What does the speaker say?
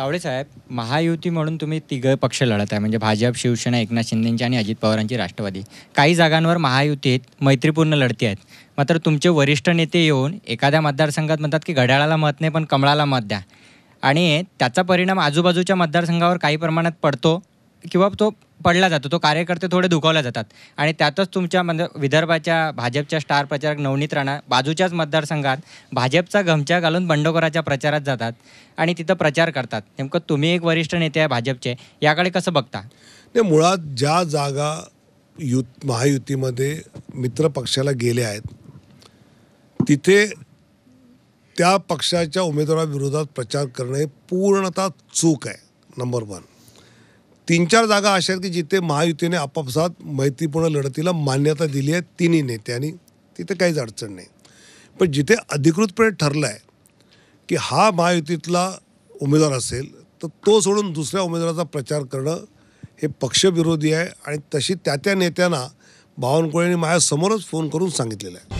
तावडे साहेब महायुती म्हणून तुम्ही तिघ पक्ष लढत आहे म्हणजे भाजप शिवसेना एकनाथ शिंदेंची आणि अजित पवारांची राष्ट्रवादी काही जागांवर महायुतीत मैत्रीपूर्ण लढती आहेत मात्र तुमचे वरिष्ठ नेते येऊन एखाद्या मतदारसंघात म्हणतात की घड्याळाला मत नाही पण कमळाला मत द्या आणि त्याचा परिणाम आजूबाजूच्या मतदारसंघावर काही प्रमाणात पडतो किंवा तो पडला जातो तो कार्यकर्ते थोडे दुखावल्या जातात आणि त्यातच तुमच्या म्हणजे विदर्भाच्या भाजपच्या स्टार प्रचारक नवनीत राणा बाजूच्याच मतदारसंघात भाजपचा घमचा घालून बंडखोराच्या प्रचारात जातात आणि तिथं प्रचार करतात नेमकं तुम्ही एक वरिष्ठ नेते आहे भाजपचे याकडे कसं बघता ते मुळात ज्या जागा युत महायुतीमध्ये मित्र पक्षाला गेले आहेत तिथे त्या पक्षाच्या उमेदवाराविरोधात प्रचार करणे पूर्णतः चूक आहे नंबर वन तीन चार जागा अशा आहेत की जिथे महायुतीने आपापसात मैत्रीपूर्ण लढतीला मान्यता दिली आहे तिन्ही नेत्यांनी तिथे काहीच अडचण नाही पण जिथे अधिकृतपणे ठरलं आहे की हा महायुतीतला उमेदवार असेल तर तो सोडून दुसऱ्या उमेदवाराचा प्रचार करणं हे पक्षविरोधी आहे आणि तशी त्या त्या नेत्यांना बावनकुळेंनी माझ्यासमोरच फोन करून सांगितलेलं आहे